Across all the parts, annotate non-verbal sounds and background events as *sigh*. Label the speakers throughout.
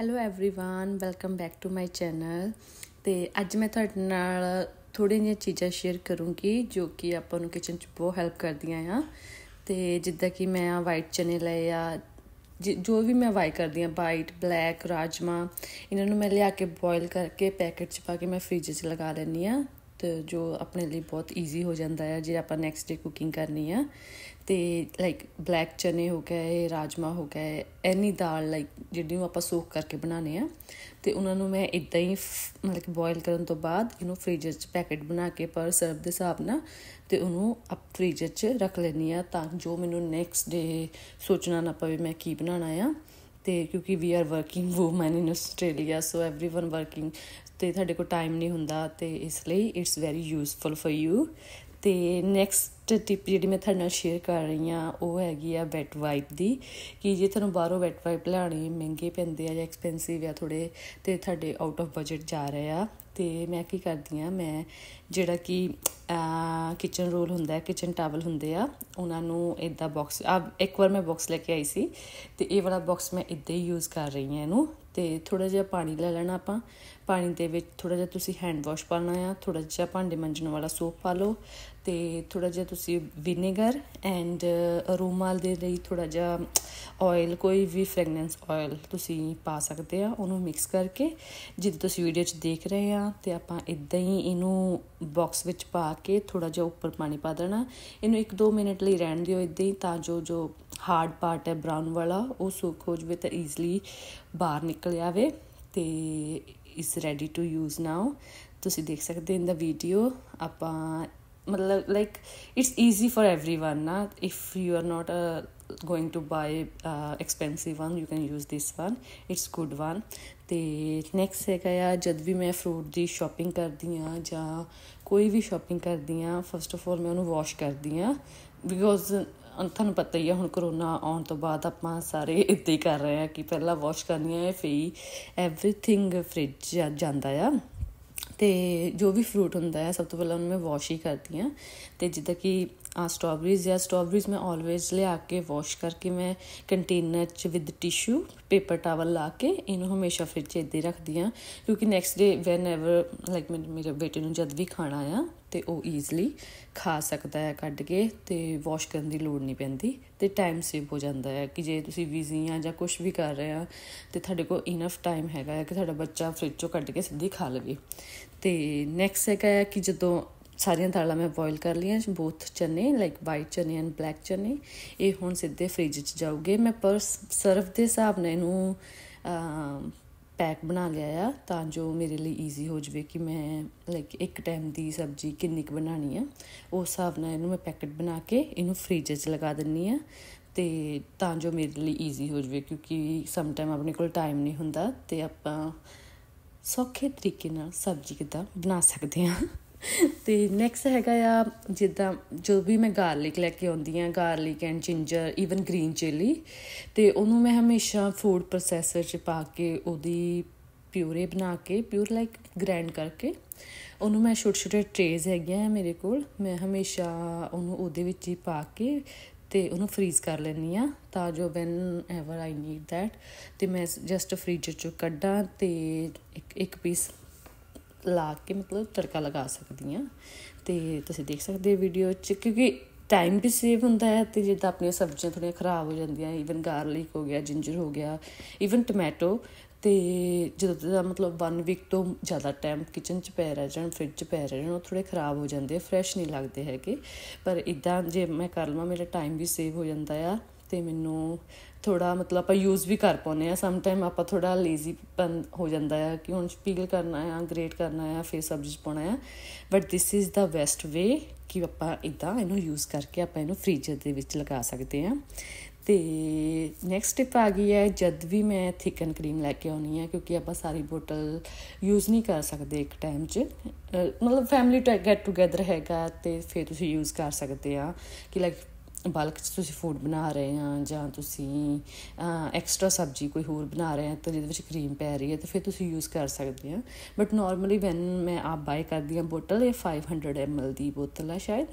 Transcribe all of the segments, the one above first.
Speaker 1: hello everyone welcome back to my channel ਤੇ ਅੱਜ ਮੈਂ ਤੁਹਾਡੇ ਨਾਲ ਥੋੜੀਆਂ ਜਿਹੀਆਂ ਚੀਜ਼ਾਂ ਸ਼ੇਅਰ ਕਰੂੰਗੀ ਜੋ ਕਿ ਆਪਾਂ ਨੂੰ ਕਿਚਨ 'ਚ ਬਹੁਤ ਹੈਲਪ ਕਰਦੀਆਂ ਆ ਤੇ ਜਿੱਦਾਂ ਕਿ ਮੈਂ ਆ ਵਾਈਟ ਚਨੇ ਲਏ ਆ ਜੋ ਵੀ ਮੈਂ ਵਾਈ ਕਰਦੀ ਆ ਵਾਈਟ ਬਲੈਕ ਰਾਜਮਾ ਇਹਨਾਂ ਨੂੰ ਮੈਂ ਲਿਆ ਕੇ ਬੋਇਲ ਕਰਕੇ ਪੈਕੇਟ 'ਚ ਪਾ ਕੇ ਮੈਂ ਫ੍ਰਿਜ 'ਚ ਲਗਾ ਲੈਣੀ ਆ ਤੇ ਜੋ ਆਪਣੇ ਲਈ ਬਹੁਤ ਈਜ਼ੀ ਹੋ ਜਾਂਦਾ ਹੈ ਜੇ ਆਪਾਂ ਨੈਕਸਟ ਡੇ ਕੁਕਿੰਗ ਕਰਨੀ ਆ ਤੇ ਲਾਈਕ ਬਲੈਕ ਚਨੇ ਹੋ ਗਏ ਰਾਜਮਾ ਹੋ ਗਏ ਐਨੀ ਦਾਲ ਲਾਈਕ ਜਿਹੜੀ ਨੂੰ ਆਪਾਂ ਸੋਕ ਕਰਕੇ ਬਣਾਉਣੇ ਆ ਤੇ ਉਹਨਾਂ ਨੂੰ ਮੈਂ ਇਦਾਂ ਹੀ ਮਤਲਬ ਬੋਇਲ ਕਰਨ ਤੋਂ ਬਾਅਦ ਯੂ نو ਫ੍ਰੀਜ਼ਰ 'ਚ ਪੈਕੇਟ ਬਣਾ ਕੇ ਪਰ ਸਰਵ ਦੇ ਹਿਸਾਬ ਨਾਲ ਤੇ ਉਹਨੂੰ ਅਪ ਫ੍ਰੀਜ਼ਰ 'ਚ ਰੱਖ ਲੈਣੀ ਆ ਤਾਂ ਜੋ ਮੈਨੂੰ ਨੈਕਸਟ ਡੇ ਸੋਚਣਾ ਨਾ ਪਵੇ ਮੈਂ ਕੀ ਬਣਾਉਣਾ ਆ ਤੇ ਕਿਉਂਕਿ we are working women in Australia so everyone working ਤੇ ਤੁਹਾਡੇ ਕੋਲ ਟਾਈਮ ਨਹੀਂ ਹੁੰਦਾ ਤੇ ਇਸ ਲਈ it's very useful for you ਤੇ ਨੈਕਸਟ ਟਿਪ ਜਿਹੜੀ ਮੈਂ ਤੁਹਾਡੇ ਨਾਲ ਸ਼ੇਅਰ ਕਰ ਰਹੀ ਆ ਉਹ ਹੈਗੀ ਆ ਵੈਟ ਵਾਈਪ ਦੀ ਕਿ ਜੇ ਤੁਹਾਨੂੰ ਬਾਹਰੋਂ ਵੈਟ ਵਾਈਪ ਲੈਣੀ ਮਹਿੰਗੇ ਪੈਂਦੇ ਆ ਜਾਂ ਐਕਸਪੈਂਸਿਵ ਆ ਥੋੜੇ ਤੇ ਤੁਹਾਡੇ ਆਊਟ ਆਫ ਬਜਟ ਜਾ ਰਹੇ ਆ ਤੇ ਮੈਂ ਕੀ ਕਰਦੀ ਆ ਮੈਂ ਜਿਹੜਾ ਕਿ ਕਿਚਨ ਰੋਲ ਹੁੰਦਾ ਹੈ ਕਿਚਨ ਟਾਵਲ ਹੁੰਦੇ ਆ ਉਹਨਾਂ ਨੂੰ ਇਦਾਂ ਬਾਕਸ ਆ ਇੱਕ ਵਾਰ ਮੈਂ ਬਾਕਸ ਲੈ ਕੇ ਆਈ ਸੀ ਤੇ ਇਹ ਵਾਲਾ ਬਾਕਸ ਮੈਂ ਇਦਾਂ ਹੀ ਯੂਜ਼ ਕਰ ਰਹੀ ਆ ਇਹਨੂੰ ਤੇ ਥੋੜਾ ਜਿਹਾ ਪਾਣੀ ਲੈ ਲੈਣਾ ਆਪਾਂ ਪਾਣੀ ਦੇ ਵਿੱਚ ਥੋੜਾ ਜਿਹਾ ਤੁਸੀਂ ਹੈਂਡ ਵਾਸ਼ ਪਾਣਾ ਆ ਥੋੜਾ ਜਿਹਾ ਭਾਂਡੇ ਮੰਜਣ ਵਾਲਾ ਸੋਪ ਪਾ ਲਓ ਤੇ ਥੋੜਾ ਜਿਹਾ ਤੁਸੀਂ ਵਿਨੇਗਰ ਐਂਡ ਅਰੋਮਾਲ ਦੇ ਲਈ ਥੋੜਾ ਜਿਹਾ ਆਇਲ ਕੋਈ ਵੀ ਫ੍ਰੈਗਰੈਂਸ ਆਇਲ ਤੁਸੀਂ ਪਾ ਸਕਦੇ ਆ ਉਹਨੂੰ ਮਿਕਸ ਕਰਕੇ ਜਿੱਦ ਤੁਸੀਂ ਵੀਡੀਓ 'ਚ ਦੇਖ ਰਹੇ ਆ ਤੇ ਆਪਾਂ ਇਦਾਂ ਹੀ ਇਹਨੂੰ ਬਾਕਸ ਵਿੱਚ ਪਾ ਕੇ ਥੋੜਾ ਜਿਹਾ ਉੱਪਰ ਪਾਣੀ ਪਾ ਦੇਣਾ ਇਹਨੂੰ 1-2 ਮਿੰਟ ਲਈ ਰਹਿਣ ਦਿਓ ਇਦਾਂ ਹੀ ਤਾਂ ਜੋ ਜੋ ਹਾਰਡ ਪਾਰਟ ਹੈ ਬ੍ਰਾਊਨ ਵਾਲਾ ਉਹ ਸੁੱਕ ਹੋ ਜਵੇ ਤਾਂ ਈਜ਼ਲੀ ਬਾਹਰ ਨਿਕਲ ਆਵੇ ਤੇ ਇਸ ਰੈਡੀ ਟੂ ਯੂਜ਼ ਨਾਓ ਤੁਸੀਂ ਦੇਖ ਸਕਦੇ ਇਨ ਦਾ ਵੀਡੀਓ ਆਪਾਂ ਮਤਲਬ like it's easy for everyone ਨਾ if you are not going to buy expensive one you can use this one it's good one ਤੇ ਨੈਕਸਟ ਹੈਗਾ ਆ ਜਦ ਵੀ ਮੈਂ ਫਰੂਟ ਦੀ ਸ਼ਾਪਿੰਗ ਕਰਦੀ ਆ ਜਾਂ ਕੋਈ ਵੀ ਸ਼ਾਪਿੰਗ ਕਰਦੀ ਆ ਫਸਟ ਆਫ ਆਲ ਮੈਂ ਉਹਨੂੰ ਵਾਸ਼ ਕਰਦੀ ਆ ਬਿਕੋਜ਼ ਤੁਹਾਨੂੰ ਪਤਾ ਹੀ ਆ ਹੁਣ ਕਰੋਨਾ ਆਉਣ ਤੋਂ ਬਾਅਦ ਆਪਾਂ ਸਾਰੇ ਇੱਦਾਂ ਹੀ ਕਰ ਰਹੇ ਆ ਕਿ ਪਹਿਲਾਂ ਵਾਸ਼ ਕਰਨੀ ਹੈ ਫੇ ਐਵਰੀਥਿੰਗ ਫ੍ਰਿਜ ਜਾਂਦਾ ਆ ਤੇ ਜੋ ਵੀ ਫਰੂਟ ਹੁੰਦਾ ਹੈ ਸਭ ਤੋਂ ਪਹਿਲਾਂ ਉਹਨੂੰ ਮੈਂ ਵਾਸ਼ ਹੀ ਕਰਦੀ ਆ ਤੇ ਜਿੱਦਾਂ ਕਿ ਆ ਸਟ੍ਰਾਬਰੀਜ਼ ਜਾਂ ਸਟ੍ਰਾਬਰੀਜ਼ ਮੈਂ ਆਲਵੇਜ਼ ਲਿਆ ਕੇ ਵਾਸ਼ ਕਰਕੇ ਮੈਂ ਕੰਟੇਨਰ ਚ ਵਿਦ ਟਿਸ਼ੂ ਪੇਪਰ ਟਾਵਲ ਲਾ ਕੇ ਇਹਨੂੰ ਹਮੇਸ਼ਾ ਫ੍ਰਿਜ 'ਚ ਰੱਖਦੀ ਆ ਕਿਉਂਕਿ next day whenever like ਮੇਰੇ ਬੇਟੇ ਨੂੰ ਜਦ ਵੀ ਖਾਣਾ ਆ ਤੇ ਉਹ ਈਜ਼ਲੀ ਖਾ ਸਕਦਾ ਹੈ ਕੱਢ ਕੇ ਤੇ ਵਾਸ਼ ਕਰਨ ਦੀ ਲੋੜ ਨਹੀਂ ਪੈਂਦੀ ਤੇ ਟਾਈਮ ਸੇਵ ਹੋ ਜਾਂਦਾ ਹੈ ਕਿ ਜੇ ਤੁਸੀਂ ਬਿਜ਼ੀ ਆ ਜਾਂ ਕੁਝ ਵੀ ਕਰ ਰਹੇ ਆ ਤੇ ਤੁਹਾਡੇ ਕੋਲ ਇਨਫ ਟਾਈਮ ਹੈਗਾ ਹੈ ਕਿ ਤੁਹਾਡਾ ਬੱਚਾ ਫ੍ਰਿਜ ਚੋਂ ਕੱਢ ਕੇ ਸਿੱਧੀ ਖਾ ਲਵੇ ਤੇ ਨੈਕਸਟ ਹੈਗਾ ਹੈ ਕਿ ਜਦੋਂ ਸਾਰੀਆਂ ਦਾਲਾਂ ਮੈਂ ਬੋਇਲ ਕਰ ਲਈਆਂ ਬੋਥ ਚਨੇ ਲਾਈਕ ਵਾਈਟ ਚਨੇ ਐਂਡ ਬਲੈਕ ਚਨੇ ਇਹ ਹੁਣ ਸਿੱਧੇ ਫ੍ਰਿਜ 'ਚ ਜਾਊਗੇ ਮੈਂ ਪਰ ਸਰਵ ਦੇ ਹਿਸਾਬ ਨਾਲ ਇਹਨੂੰ ਪੈਕ ਬਣਾ ਲਿਆ ਆ ਤਾਂ ਜੋ ਮੇਰੇ ਲਈ ਈਜ਼ੀ ਹੋ ਜਵੇ ਕਿ ਮੈਂ ਲਾਈਕ ਇੱਕ ਟਾਈਮ ਦੀ ਸਬਜ਼ੀ ਕਿੰਨੀ ਕੁ ਬਣਾਣੀ ਆ ਉਸ ਹਿਸਾਬ ਨਾਲ ਇਹਨੂੰ ਮੈਂ ਪੈਕਟ ਬਣਾ ਕੇ ਇਹਨੂੰ ਫ੍ਰੀਜ਼ਰ 'ਚ ਲਗਾ ਦਿੰਨੀ ਆ ਤੇ ਤਾਂ ਜੋ ਮੇਰੇ ਲਈ ਈਜ਼ੀ ਹੋ ਜਵੇ ਕਿਉਂਕਿ ਸਮ ਟਾਈਮ ਆਪਣੇ ਕੋਲ ਟਾਈਮ ਨਹੀਂ ਹੁੰਦਾ ਤੇ ਆਪਾਂ ਸੌਖੇ ਤਰੀਕੇ ਨਾਲ ਸਬਜ਼ੀ ਕਿਦਾਂ ਬਣਾ ਸਕਦੇ ਆ *laughs* ਤੇ ਨੈਕਸਟ ਹੈਗਾ ਆ ਜਿੱਦਾਂ ਜੋ ਵੀ ਮੈਂ ਗਾਰਲਿਕ ਲੈ ਕੇ ਆਉਂਦੀ ਆ garlic and ginger even green chili ਤੇ ਉਹਨੂੰ ਮੈਂ ਹਮੇਸ਼ਾ ਫੂਡ ਪ੍ਰੋਸੈਸਰ 'ਚ ਪਾ ਕੇ ਉਹਦੀ ਪਿਊਰੇ ਬਣਾ ਕੇ ਪਿਊਰ ਲਾਈਕ ਗ੍ਰੈਂਡ ਕਰਕੇ ਉਹਨੂੰ ਮੈਂ ਛੋਟੇ ਛੋਟੇ ਟ੍ਰੇਜ਼ ਹੈਗੀਆਂ ਮੇਰੇ ਕੋਲ ਮੈਂ ਹਮੇਸ਼ਾ ਉਹਨੂੰ ਉਹਦੇ ਵਿੱਚ ਹੀ ਪਾ ਕੇ ਤੇ ਉਹਨੂੰ ਫ੍ਰੀਜ਼ ਕਰ ਲੈਣੀ ਆ ਤਾਂ ਜੋ whenever I need that ਤੇ ਮੈਂ ਜਸਟ ਫ੍ਰੀਜ਼ਰ ਚੋਂ ਕੱਢਾਂ ਤੇ ਇੱਕ ਇੱਕ ਪੀਸ ਲਾ ਕੇ ਮਤਲਬ ਤੜਕਾ ਲਗਾ ਸਕਦੀ ਆ ਤੇ ਤੁਸੀਂ ਦੇਖ ਸਕਦੇ ਹੋ ਵੀਡੀਓ ਚ ਕਿਉਂਕਿ ਟਾਈਮ ਵੀ ਸੇਵ ਹੁੰਦਾ ਹੈ ਤੇ ਜਿੱਦਾਂ ਆਪਣੀਆਂ ਸਬਜ਼ੀਆਂ ਥੋੜੀਆਂ ਖਰਾਬ ਹੋ ਜਾਂਦੀਆਂ ਇਵਨ ਗਾਰਲਿਕ ਹੋ ਗਿਆ ਜਿੰਜਰ ਹੋ ਗਿਆ ਇਵਨ ਟਮੈਟੋ ਤੇ ਜਦੋਂ ਦਾ ਮਤਲਬ 1 ਵੀਕ ਤੋਂ ਜ਼ਿਆਦਾ ਟਾਈਮ ਕਿਚਨ 'ਚ ਪੈ ਰਹਿ ਜਾਣ ਫ੍ਰਿਜ 'ਚ ਪੈ ਰਹਿ ਜਾਣ ਉਹ ਥੋੜੇ ਖਰਾਬ ਹੋ ਜਾਂਦੇ ਫਰੈਸ਼ ਨਹੀਂ ਲੱਗਦੇ ਹੈਗੇ ਪਰ ਇਦਾਂ ਜੇ ਮੈਂ ਕਰ ਲਵਾਂ ਮੇਰਾ ਟਾਈਮ ਵੀ ਸੇਵ ਹੋ ਜਾਂਦਾ ਆ ਤੇ ਮੈਨੂੰ ਥੋੜਾ ਮਤਲਬ ਆਪਾਂ ਯੂਜ਼ ਵੀ ਕਰ ਪਾਉਨੇ ਆ ਸਮ ਟਾਈਮ ਆਪਾਂ ਥੋੜਾ ਲੇਜ਼ੀ ਪਨ ਹੋ ਜਾਂਦਾ ਆ ਕਿ ਹੁਣ ਸਪੀਲ ਕਰਨਾ ਆ ਗ੍ਰੇਟ ਕਰਨਾ ਆ ਫਿਰ ਸਬਜੀ ਪਾਉਣਾ ਆ but this is the best way ਕਿ ਆਪਾਂ ਇਦਾਂ ਇਹਨੂੰ ਯੂਜ਼ ਕਰਕੇ ਆਪਾਂ ਇਹਨੂੰ ਫ੍ਰੀਜ਼ਰ ਦੇ ਵਿੱਚ ਲਗਾ ਸਕਦੇ ਆ ਤੇ ਨੈਕਸਟ ਟਿਪ ਆ ਗਈ ਹੈ ਜਦ ਵੀ ਮੈਂ ਥਿਕਨ ਕਰੀਮ ਲੈ ਕੇ ਆਉਣੀ ਹੈ ਕਿਉਂਕਿ ਆਪਾਂ ਸਾਰੀ ਬੋਟਲ ਯੂਜ਼ ਨਹੀਂ ਕਰ ਸਕਦੇ ਇੱਕ ਟਾਈਮ 'ਚ ਮਤਲਬ ਫੈਮਿਲੀ ਗੈਟ ਟੂਗੇਦਰ ਹੈਗਾ ਤੇ ਫਿਰ ਤੁਸੀਂ ਯੂਜ਼ ਕਰ ਸਕਦੇ ਆ ਕਿ ਲਾਈਕ ਬਲਕ 'ਚ ਤੁਸੀਂ ਫੂਡ ਬਣਾ ਰਹੇ ਆ ਜਾਂ ਤੁਸੀਂ ਐਕਸਟਰਾ ਸਬਜ਼ੀ ਕੋਈ ਹੋਰ ਬਣਾ ਰਹੇ ਆ ਤਾਂ ਜਿਹਦੇ ਵਿੱਚ ਕਰੀਮ ਪੈ ਰਹੀ ਹੈ ਤਾਂ ਫਿਰ ਤੁਸੀਂ ਯੂਜ਼ ਕਰ ਸਕਦੇ ਆ ਬਟ ਨਾਰਮਲੀ ਵੈਨ ਮੈਂ ਆਪ ਬਾਈ ਕਰਦੀ ਆ ਬੋਟਲ ਇਹ 500 ml ਦੀ ਬੋਤਲ ਆ ਸ਼ਾਇਦ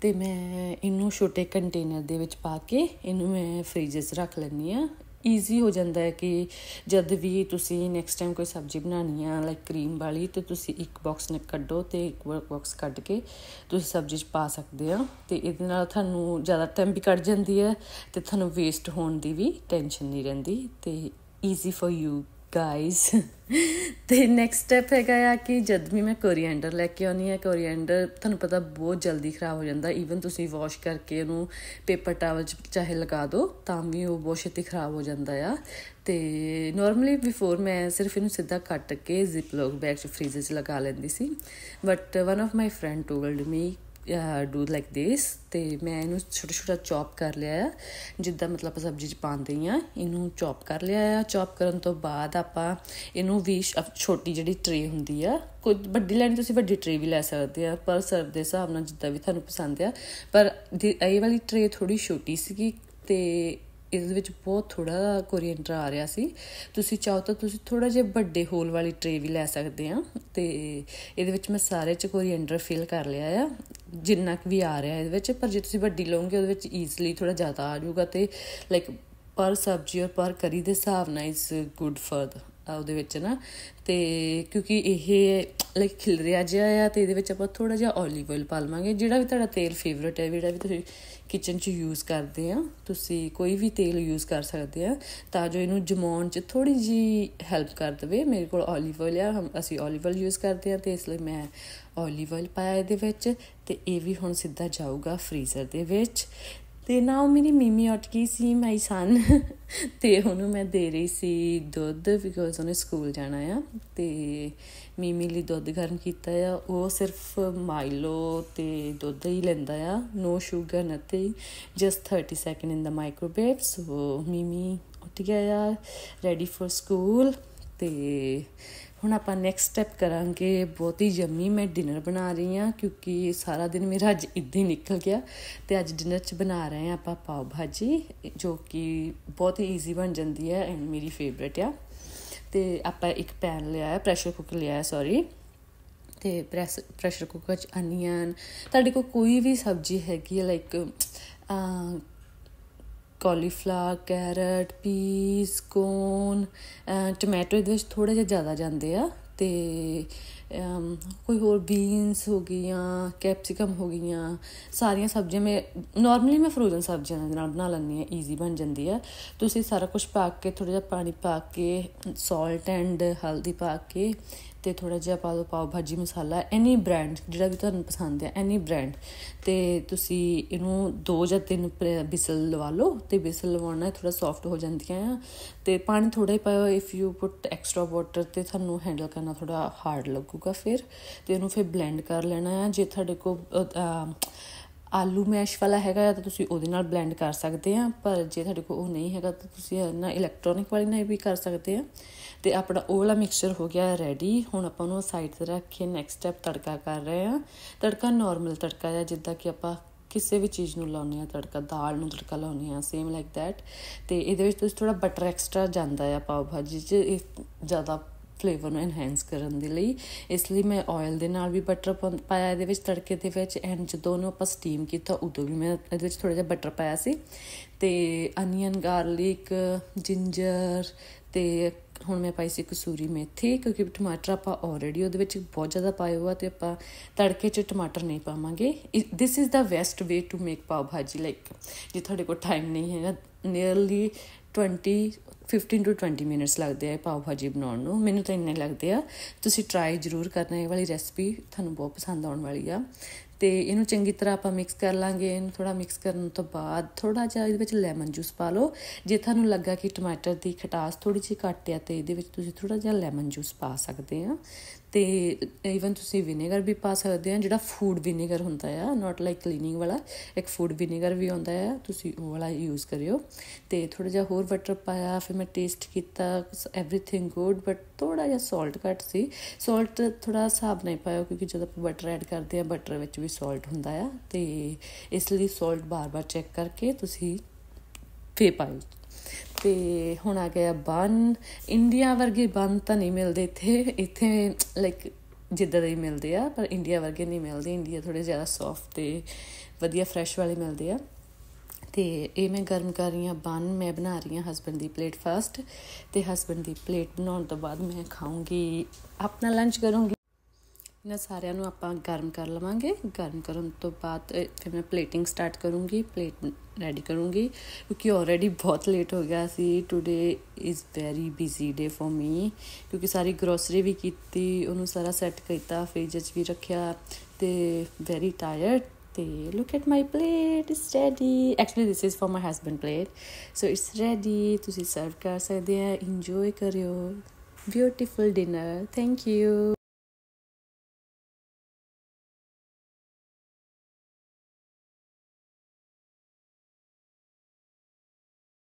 Speaker 1: ਤੇ ਮੈਂ ਇਹਨੂੰ ਛੋਟੇ ਕੰਟੇਨਰ ਦੇ ਵਿੱਚ ਪਾ ਕੇ ਇਹਨੂੰ ਮੈਂ ਫ੍ਰੀਜ਼ਰ 'ਚ ਰੱਖ ਲੈਂਦੀ ਆ ਈਜ਼ੀ ਹੋ ਜਾਂਦਾ ਹੈ ਕਿ ਜਦ ਵੀ ਤੁਸੀਂ ਨੈਕਸਟ ਟਾਈਮ ਕੋਈ ਸਬਜ਼ੀ ਬਣਾਣੀ ਆ ਲਾਈਕ ਕਰੀਮ ਵਾਲੀ ਤੇ ਤੁਸੀਂ ਇੱਕ ਬਾਕਸ ਨੇ ਕੱਢੋ ਤੇ ਇੱਕ ਬਾਕਸ ਕੱਢ ਕੇ ਤੁਸੀਂ ਸਬਜ਼ੀ 'ਚ ਪਾ ਸਕਦੇ ਆ ਤੇ ਇਹਦੇ ਨਾਲ ਤੁਹਾਨੂੰ ਜ਼ਿਆਦਾ ਟਾਈਮ ਵੀ ਕੱਢ ਜਾਂਦੀ ਹੈ ਤੇ ਤੁਹਾਨੂੰ ਵੇਸਟ ਹੋਣ ਦੀ ਵੀ ਟੈਨਸ਼ਨ ਨਹੀਂ ਰਹਿੰਦੀ ਤੇ ਈਜ਼ੀ ਫॉर ਯੂ ਗਾਇਸ ਤੇ ਨੈਕਸਟ ਸਟੈਪ ਹੈਗਾ ਆ ਕਿ ਜਦ ਵੀ ਮੈਂ ਕੋਰੀਐਂਡਰ ਲੈ ਕੇ ਆਉਣੀ ਹੈ ਕੋਰੀਐਂਡਰ ਤੁਹਾਨੂੰ ਪਤਾ ਬਹੁਤ ਜਲਦੀ ਖਰਾਬ ਹੋ ਜਾਂਦਾ ਈਵਨ ਤੁਸੀਂ ਵਾਸ਼ ਕਰਕੇ ਉਹਨੂੰ ਪੇਪਰ ਟਾਵਲ ਚ ਚਾਹੇ ਲਗਾ ਦੋ ਤਾਂ ਵੀ ਉਹ ਬਹੁਤ ਛੇਤੀ ਖਰਾਬ ਹੋ ਜਾਂਦਾ ਆ ਤੇ ਨਾਰਮਲੀ ਬਿਫੋਰ ਮੈਂ ਸਿਰਫ ਇਹਨੂੰ ਸਿੱਧਾ ਕੱਟ ਕੇ ਜ਼ਿਪ ਲੋਕ ਬੈਗ ਚ ਫ੍ਰੀਜ਼ਰ ਚ ਲਗਾ ਲੈਂਦੀ ਸੀ but one of my friend told me do like this ਤੇ ਮੈਂ ਇਹਨੂੰ ਛੋਟਾ ਛੋਟਾ ਚੌਪ ਕਰ ਲਿਆ ਹੈ ਜਿੱਦਾਂ ਮਤਲਬ ਆਪਾਂ ਸਬਜ਼ੀ ਚ ਪਾਉਂਦੇ ਆ ਇਹਨੂੰ ਚੌਪ ਕਰ ਲਿਆ ਹੈ ਚੌਪ ਕਰਨ ਤੋਂ ਬਾਅਦ ਆਪਾਂ ਇਹਨੂੰ ਵੀ ਛੋਟੀ ਜਿਹੜੀ ਟ੍ਰੇ ਹੁੰਦੀ ਆ ਕੋਈ ਵੱਡੀ ਲੈਣੀ ਤੁਸੀਂ ਵੱਡੀ ਟ੍ਰੇ ਵੀ ਲੈ ਸਕਦੇ ਆ ਪਰ ਸਰਵ ਦੇ ਹਿਸਾਬ ਨਾਲ ਜਿੱਦਾਂ ਵੀ ਤੁਹਾਨੂੰ ਪਸੰਦ ਆ ਪਰ ਇਹ ਵਾਲੀ ਟ੍ਰੇ ਥੋੜੀ ਛੋਟੀ ਸੀਗੀ ਤੇ ਇਸ ਵਿੱਚ ਬਹੁਤ ਥੋੜਾ ਕੋਰੀਐਂਡਰ ਆ ਰਿਹਾ ਸੀ ਤੁਸੀਂ ਚਾਹੋ ਤਾਂ ਤੁਸੀਂ ਥੋੜਾ ਜਿਹਾ ਵੱਡੇ ਹੋਲ ਵਾਲੀ ਟ੍ਰੇ ਵੀ ਲੈ ਸਕਦੇ ਆ ਤੇ ਇਹਦੇ ਵਿੱਚ ਮੈਂ ਸਾਰੇ ਚ ਕੋਰੀਐਂਡਰ ਫਿਲ ਕਰ ਲਿਆ ਆ ਜਿੰਨਾ ਕਿ ਵੀ ਆ ਰਿਹਾ ਇਹਦੇ ਵਿੱਚ ਪਰ ਜੇ ਤੁਸੀਂ ਵੱਡੀ ਲਓਗੇ ਉਹਦੇ ਵਿੱਚ ਈਜ਼ਲੀ ਥੋੜਾ ਜ਼ਿਆਦਾ ਆ ਜਾਊਗਾ ਤੇ ਲਾਈਕ ਪਰ ਸਬਜ਼ੀ ਔਰ ਪਰ ਕਰੀ ਦੇ ਹਿਸਾਬ ਨਾਲ ਇਸ ਗੁੱਡ ਦ ਦਿੱਤਾ ਉਹਦੇ ਵਿੱਚ ਨਾ ਤੇ ਕਿਉਂਕਿ ਇਹ ਲਾਈਕ ਖਿਲ ਰਿਹਾ ਜਿਹਾ ਆ ਤੇ ਇਹਦੇ ਵਿੱਚ ਆਪਾਂ ਥੋੜਾ ਜਿਹਾ 올ਿਵ ਆਇਲ ਪਾ ਲਵਾਂਗੇ ਜਿਹੜਾ ਵੀ ਤੁਹਾਡਾ ਤੇਲ ਫੇਵਰਟ ਹੈ ਜਿਹੜਾ ਵੀ ਤੁਸੀਂ ਕਿਚਨ 'ਚ ਯੂਜ਼ ਕਰਦੇ ਆ ਤੁਸੀਂ ਕੋਈ ਵੀ ਤੇਲ ਯੂਜ਼ ਕਰ ਸਕਦੇ ਆ ਤਾਂ ਜੋ ਇਹਨੂੰ ਜਮਾਉਣ 'ਚ ਥੋੜੀ ਜੀ ਹੈਲਪ ਕਰ ਦਵੇ ਮੇਰੇ ਕੋਲ 올ਿਵ ਆਇਲ ਆ ਅਸੀਂ 올ਿਵ ਆਇਲ ਯੂਜ਼ ਕਰਦੇ ਆ ਤੇ ਇਸ ਲਈ ਮੈਂ 올ਿਵ ਆਇਲ ਪਾਇਆ ਇਹਦੇ ਵਿੱਚ ਤੇ ਇਹ ਵੀ ਹੁਣ ਸਿੱਧਾ ਜਾਊਗਾ ਫ੍ਰੀਜ਼ਰ ਦੇ ਵਿੱਚ ਤੇ ਨਾ ਉਹ ਮੇਰੀ ਮੀਮੀ ਗਈ ਸੀ ਮਾਈ ਸਨ ਤੇ ਉਹਨੂੰ ਮੈਂ ਦੇ ਰਹੀ ਸੀ ਦੁੱਧ ਬਿਕੋਜ਼ ਉਹਨੇ ਸਕੂਲ ਜਾਣਾ ਆ ਤੇ ਮੀਮੀ ਲਈ ਦੁੱਧ ਗਰਮ ਕੀਤਾ ਆ ਉਹ ਸਿਰਫ ਮਾਈਲੋ ਤੇ ਦੁੱਧ ਹੀ ਲੈਂਦਾ ਆ no sugar nothing just 30 second in the microwave so ਮੀਮੀ ਉੱਠ ਗਿਆ ਆ ਰੈਡੀ ਫॉर ਸਕੂਲ ਤੇ ਹੁਣ ਆਪਾਂ ਨੈਕਸਟ ਸਟੈਪ ਕਰਾਂਗੇ ਬਹੁਤ ਹੀ ਜੰਮੀ ਮੈਂ ਡਿਨਰ ਬਣਾ ਰਹੀ ਹਾਂ ਕਿਉਂਕਿ ਸਾਰਾ ਦਿਨ ਮੇਰਾ ਅੱਜ ਇੱਦਾਂ ਹੀ ਨਿਕਲ ਗਿਆ ਤੇ ਅੱਜ ਡਿਨਰ 'ਚ ਬਣਾ ਰਹੇ ਹਾਂ ਆਪਾਂ ਪਾਵ ਭਾਜੀ ਜੋ ਕਿ ਬਹੁਤ ਹੀ ਈਜ਼ੀ ਬਣ ਜਾਂਦੀ ਹੈ ਐਂਡ ਮੇਰੀ ਫੇਵਰਿਟ ਆ ਤੇ ਆਪਾਂ ਇੱਕ ਪੈਨ ਲਿਆ ਹੈ ਪ੍ਰੈਸ਼ਰ ਕੁੱਕਰ ਲਿਆ ਹੈ ਸੌਰੀ ਤੇ ਪ੍ਰੈਸ ਪ੍ਰੈਸ਼ਰ ਕੁੱਕਰ 'ਚ ਅਨੀਅਨ ਤੁਹਾਡੇ ਕੋਲ ਕੋਈ ਵੀ ਸਬਜ਼ੀ ਹੈਗੀ ਹੈ like cauliflower carrot peas corn tomato ਇਹਦੇ ਵਿੱਚ ਥੋੜਾ ਜਿਹਾ ਜ਼ਿਆਦਾ ਜਾਂਦੇ ਆ ਤੇ ਕੋਈ ਹੋਰ ਬੀਨਸ ਹੋ ਗਈਆਂ ਕੈਪਸਿਕਮ ਹੋ ਗਈਆਂ ਸਾਰੀਆਂ ਸਬਜ਼ੀਆਂ ਮੈਂ ਨਾਰਮਲੀ ਮੈਂ ਫਰੋਜ਼ਨ ਸਬਜ਼ੀਆਂ ਦੇ ਨਾਲ ਬਣਾ ਲੈਂਦੀ ਆ ਈਜ਼ੀ ਬਣ ਜਾਂਦੀ ਆ ਤੁਸੀਂ ਸਾਰਾ ਕੁਝ ਪਾ ਕੇ ਥੋੜਾ ਜਿਹਾ ਪਾਣੀ ਪਾ ਕੇ ਸਾਲਟ ਐਂਡ ਹਲਦੀ ਪਾ ਕੇ ਤੇ ਥੋੜਾ ਜਿਹਾ ਪਾ ਦੋ ਪਾਓ ਭਾਜੀ ਮਸਾਲਾ ਐਨੀ ਬ੍ਰਾਂਡ ਜਿਹੜਾ ਵੀ ਤੁਹਾਨੂੰ ਪਸੰਦ ਹੈ ਐਨੀ ਬ੍ਰਾਂਡ ਤੇ ਤੁਸੀਂ ਇਹਨੂੰ ਦੋ ਜਾਂ ਤਿੰਨ ਬਿਸਲ ਲਵਾ ਲਓ ਤੇ ਬਿਸਲ ਲਵਾਉਣਾ ਥੋੜਾ ਸੌਫਟ ਹੋ ਜਾਂਦੀਆਂ ਆ ਤੇ ਪਾਣੀ ਥੋੜਾ ਹੀ ਪਾਓ if you put extra water ਤੇ ਤੁਹਾਨੂੰ ਹੈਂਡਲ ਕਰਨਾ ਥੋੜਾ ਹਾਰਡ ਲੱਗੂਗਾ ਫਿਰ ਤੇ ਇਹਨੂੰ ਫਿਰ ਬਲੈਂਡ ਕਰ ਲੈਣਾ ਹੈ ਜੇ ਤੁਹਾਡੇ ਕੋ ਆਲੂ ਮੈਸ਼ ਵਾਲਾ ਹੈਗਾ ਤਾਂ ਤੁਸੀਂ ਉਹਦੇ ਨਾਲ ਬਲੈਂਡ ਕਰ ਸਕਦੇ ਆ ਪਰ ਜੇ ਤੁਹਾਡੇ ਕੋਲ ਉਹ ਨਹੀਂ ਹੈਗਾ ਤਾਂ ਤੁਸੀਂ ਨਾ ਇਲੈਕਟ੍ਰੋਨਿਕ ਵਾਲੀ ਨਾਲ ਵੀ ਕਰ ਸਕਦੇ ਆ ਤੇ ਆਪਣਾ ਉਹ ਵਾਲਾ ਮਿਕਸਚਰ ਹੋ ਗਿਆ ਰੈਡੀ ਹੁਣ ਆਪਾਂ ਉਹਨੂੰ ਸਾਈਡ ਤੇ ਰੱਖ ਕੇ ਨੈਕਸਟ ਸਟੈਪ ਤੜਕਾ ਕਰ ਰਹੇ ਆ ਤੜਕਾ ਨਾਰਮਲ ਤੜਕਾ ਹੈ ਜਿੱਦਾਂ ਕਿ ਆਪਾਂ ਕਿਸੇ ਵੀ ਚੀਜ਼ ਨੂੰ ਲਾਉਨੇ ਆ ਤੜਕਾ ਦਾਲ ਨੂੰ ਤੜਕਾ ਲਾਉਨੇ ਆ ਸੇਮ ਲਾਈਕ ਥੈਟ ਤੇ ਇਹਦੇ ਵਿੱਚ ਤੁਸੀਂ ਥੋੜਾ ਬਟਰ ਐਕਸਟਰਾ ਜਾਂਦਾ ਆ ਪਾਓ ਭਾਜੀ 'ਚ ਜ਼ਿਆਦਾ ਫਲੇਵਰ ਨੂੰ ਐਨਹਾਂਸ ਕਰਨ ਦੇ ਲਈ ਇਸ ਲਈ ਮੈਂ ਆਇਲ ਦੇ ਨਾਲ ਵੀ ਬਟਰ ਪਾਇਆ ਇਹਦੇ ਵਿੱਚ ਤੜਕੇ ਦੇ ਵਿੱਚ ਐਂਡ ਜਦੋਂ ਦੋਨੋਂ ਆਪਾਂ ਸਟੀਮ ਕੀਤਾ ਉਦੋਂ ਵੀ ਮੈਂ ਇਹਦੇ ਵਿੱਚ ਥੋੜਾ ਜਿਹਾ ਬਟਰ ਪਾਇਆ ਸੀ ਤੇ ਅਨੀਅਨ ਗਾਰਲਿਕ ਜਿੰਜਰ ਤੇ ਹੁਣ ਮੈਂ ਪਾਈ ਸੀ ਕਸੂਰੀ ਮੇਥੀ ਕਿਉਂਕਿ ਟਮਾਟਰ ਆਪਾਂ ਆਲਰੇਡੀ ਉਹਦੇ ਵਿੱਚ ਬਹੁਤ ਜ਼ਿਆਦਾ ਪਾਇਆ ਹੋਆ ਤੇ ਆਪਾਂ ਤੜਕੇ 'ਚ ਟਮਾਟਰ ਨਹੀਂ ਪਾਵਾਂਗੇ this is the best way to make pav bhaji like ਜੇ ਤੁਹਾਡੇ ਕੋਲ ਟਾਈਮ ਨਹੀਂ ਹੈ ਨਾ ਨੀਅਰਲੀ 20 15 ਟੂ 20 ਮਿੰਟਸ ਲੱਗਦੇ ਆ ਪਾਵ ਭਾਜੀ ਬਣਾਉਣ ਨੂੰ ਮੈਨੂੰ ਤਾਂ ਇੰਨੇ ਲੱਗਦੇ ਆ ਤੁਸੀਂ ਟਰਾਈ ਜ਼ਰੂਰ ਕਰਨਾ ਇਹ ਵਾਲੀ ਰੈਸਪੀ ਤੁਹਾਨੂੰ ਬਹੁਤ ਪਸੰਦ ਆਉਣ ਵਾਲੀ ਆ ਤੇ ਇਹਨੂੰ ਚੰਗੀ ਤਰ੍ਹਾਂ ਆਪਾਂ ਮਿਕਸ ਕਰ ਲਾਂਗੇ ਇਹਨੂੰ ਥੋੜਾ ਮਿਕਸ ਕਰਨ ਤੋਂ ਬਾਅਦ ਥੋੜਾ ਜਿਹਾ ਇਹਦੇ ਵਿੱਚ ਲੈਮਨ ਜੂਸ ਪਾ ਲਓ ਜੇ ਤੁਹਾਨੂੰ ਲੱਗਾ ਕਿ ਟਮਾਟਰ ਦੀ ਖਟਾਸ ਥੋੜੀ ਜਿਹੀ ਘੱਟ ਆ ਤੇ ਇਹਦੇ ਵਿੱਚ ਤੁਸੀਂ ਥੋੜਾ ਜਿਹਾ ਲੈਮਨ ਜੂਸ ਪਾ ਸਕਦੇ ਆ ਤੇ ਇਵਨ ਤੁਸੀਂ ਵਿਨੇਗਰ ਵੀ ਪਾ ਸਕਦੇ ਆ ਜਿਹੜਾ ਫੂਡ ਵਿਨੇਗਰ ਹੁੰਦਾ ਆ ਨਾਟ ਲਾਈਕ ਕਲੀਨਿੰਗ ਵਾਲਾ ਇੱਕ ਫੂਡ ਵਿਨੇਗਰ ਵੀ ਹੁੰਦਾ ਆ ਤੁਸੀਂ ਉਹ ਵਾਲਾ ਯੂਜ਼ ਕਰਿਓ ਤੇ ਥੋੜਾ ਜਿਹਾ ਹੋਰ ਬਟਰ ਪਾਇਆ ਫਿਰ ਮੈਂ ਟੇਸਟ ਕੀਤਾ एवरीथिंग ਗੁੱਡ ਬਟ ਥੋੜਾ ਜਿਹਾ ਸਾਲਟ ਘੱਟ ਸੀ ਸਾਲਟ ਥੋੜਾ ਹਿਸਾਬ ਨਹੀਂ ਪਾਇਆ ਕਿਉਂਕਿ ਜਦੋਂ ਆਪਾਂ ਬਟਰ ਐਡ ਕਰਦੇ ਆ ਬਟਰ ਵਿੱਚ ਵੀ ਸਾਲਟ ਹੁੰਦਾ ਆ ਤੇ ਇਸ ਲਈ ਸਾਲਟ ਬਾਰ-ਬਾਰ ਚੈੱਕ ਕਰਕੇ ਤੁਸੀਂ ਫੇ ਪਾਇਓ ਤੇ ਹੁਣ ਆ ਗਿਆ ਬੰਨ ਇੰਡੀਆ ਵਰਗੇ ਬੰਨ ਤਾਂ ਨਹੀਂ ਮਿਲਦੇ ਇੱਥੇ ਇੱਥੇ ਲਾਈਕ ਜਿੱਦਾਂ ਦੇ ਮਿਲਦੇ ਆ ਪਰ ਇੰਡੀਆ ਵਰਗੇ ਨਹੀਂ ਮਿਲਦੇ ਇੰਡੀਆ ਥੋੜੇ ਜ਼ਿਆਦਾ ਸੌਫਟ ਤੇ ਵਧੀਆ ਫਰੈਸ਼ ਵਾਲੇ ਮਿਲਦੇ ਆ ਤੇ ਇਹ ਮੈਂ ਗਰਮ ਕਰ ਰਹੀ ਆ ਬਨ ਮੈਂ ਬਣਾ ਰਹੀ ਆ ਹਸਬੰਡ ਦੀ ਪਲੇਟ ਫਸਟ ਤੇ ਹਸਬੰਡ ਦੀ ਪਲੇਟ ਬਣਾਉਣ ਤੋਂ ਬਾਅਦ ਮੈਂ ਖਾਉਂਗੀ ਆਪਣਾ ਲੰਚ ਕਰੂੰਗੀ ਇਹਨਾਂ ਸਾਰਿਆਂ ਨੂੰ ਆਪਾਂ ਗਰਮ ਕਰ ਲਵਾਂਗੇ ਗਰਮ ਕਰਨ ਤੋਂ ਬਾਅਦ ਫਿਰ ਮੈਂ ਪਲੇਟਿੰਗ ਸਟਾਰਟ ਕਰੂੰਗੀ ਪਲੇਟ ਰੈਡੀ ਕਰੂੰਗੀ ਕਿਉਂਕਿ ਆਲਰੇਡੀ ਬਹੁਤ ਲੇਟ ਹੋ ਗਿਆ ਸੀ today is very busy day for me ਕਿਉਂਕਿ ਸਾਰੀ ਗਰੋਸਰੀ ਵੀ ਕੀਤੀ ਉਹਨੂੰ ਸਾਰਾ ਸੈੱਟ ਕੀਤਾ ਫ੍ਰਿਜ 'ਚ ਵੀ ਰੱਖਿਆ ਤੇ ਵੈਰੀ ਟਾਇਰਡ ਤੇ look at my plate it's ready actually this is for my husband plate so it's ready ਤੁਸੀਂ ਸਰਵ ਕਰ ਸਕਦੇ ਆ ਇੰਜੋਏ ਕਰਿਓ ਬਿਊਟੀਫੁਲ ਡਿਨਰ ਥੈਂਕ ਯੂ